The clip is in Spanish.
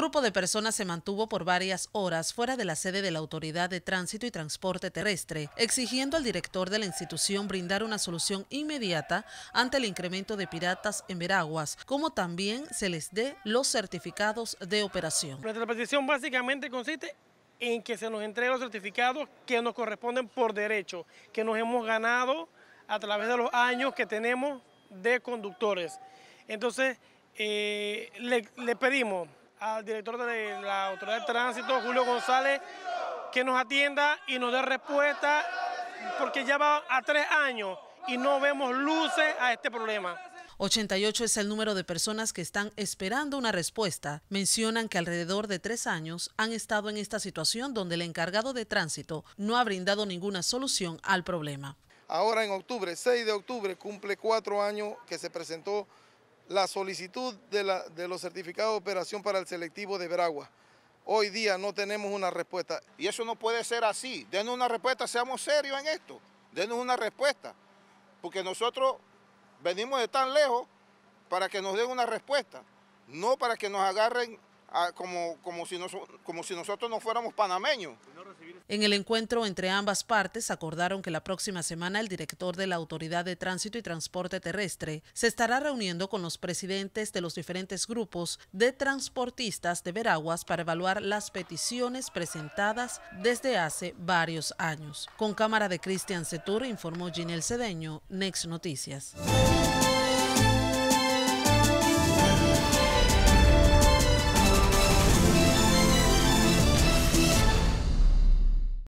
grupo de personas se mantuvo por varias horas fuera de la sede de la Autoridad de Tránsito y Transporte Terrestre, exigiendo al director de la institución brindar una solución inmediata ante el incremento de piratas en Veraguas, como también se les dé los certificados de operación. Nuestra petición básicamente consiste en que se nos entreguen los certificados que nos corresponden por derecho, que nos hemos ganado a través de los años que tenemos de conductores. Entonces, eh, le pedimos al director de la Autoridad de Tránsito, Julio González, que nos atienda y nos dé respuesta, porque ya va a tres años y no vemos luces a este problema. 88 es el número de personas que están esperando una respuesta. Mencionan que alrededor de tres años han estado en esta situación donde el encargado de tránsito no ha brindado ninguna solución al problema. Ahora en octubre, 6 de octubre, cumple cuatro años que se presentó la solicitud de, la, de los certificados de operación para el selectivo de Bragua, Hoy día no tenemos una respuesta. Y eso no puede ser así. Denos una respuesta, seamos serios en esto. Denos una respuesta. Porque nosotros venimos de tan lejos para que nos den una respuesta, no para que nos agarren Ah, como, si como si nosotros no fuéramos panameños. En el encuentro entre ambas partes acordaron que la próxima semana el director de la Autoridad de Tránsito y Transporte Terrestre se estará reuniendo con los presidentes de los diferentes grupos de transportistas de Veraguas para evaluar las peticiones presentadas desde hace varios años. Con cámara de Cristian Setur informó Ginel Cedeño, Next Noticias.